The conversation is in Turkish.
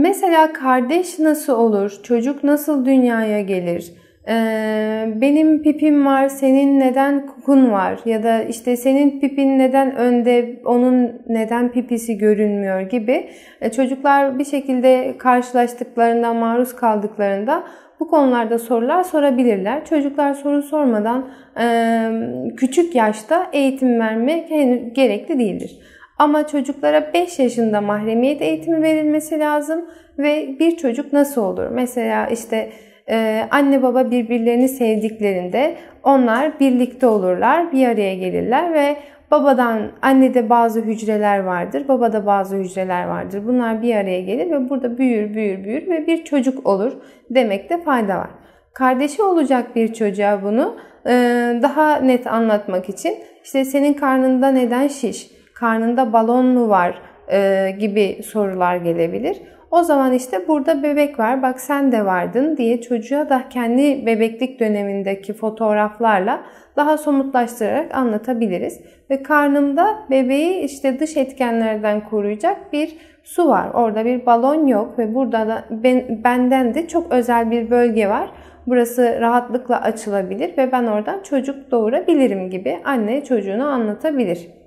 Mesela kardeş nasıl olur? Çocuk nasıl dünyaya gelir? Ee, benim pipim var, senin neden kokun var? Ya da işte senin pipin neden önde, onun neden pipisi görünmüyor gibi. Ee, çocuklar bir şekilde karşılaştıklarında, maruz kaldıklarında bu konularda sorular sorabilirler. Çocuklar soru sormadan e, küçük yaşta eğitim vermek gerekli değildir. Ama çocuklara 5 yaşında mahremiyet eğitimi verilmesi lazım ve bir çocuk nasıl olur? Mesela işte e, anne baba birbirlerini sevdiklerinde onlar birlikte olurlar, bir araya gelirler ve babadan annede bazı hücreler vardır, babada bazı hücreler vardır. Bunlar bir araya gelir ve burada büyür, büyür, büyür ve bir çocuk olur demekte fayda var. Kardeşi olacak bir çocuğa bunu e, daha net anlatmak için işte senin karnında neden şiş? karnında balon mu var e, gibi sorular gelebilir. O zaman işte burada bebek var bak sen de vardın diye çocuğa da kendi bebeklik dönemindeki fotoğraflarla daha somutlaştırarak anlatabiliriz. Ve karnımda bebeği işte dış etkenlerden koruyacak bir su var. Orada bir balon yok ve burada da ben, benden de çok özel bir bölge var. Burası rahatlıkla açılabilir ve ben oradan çocuk doğurabilirim gibi anne çocuğunu anlatabilir.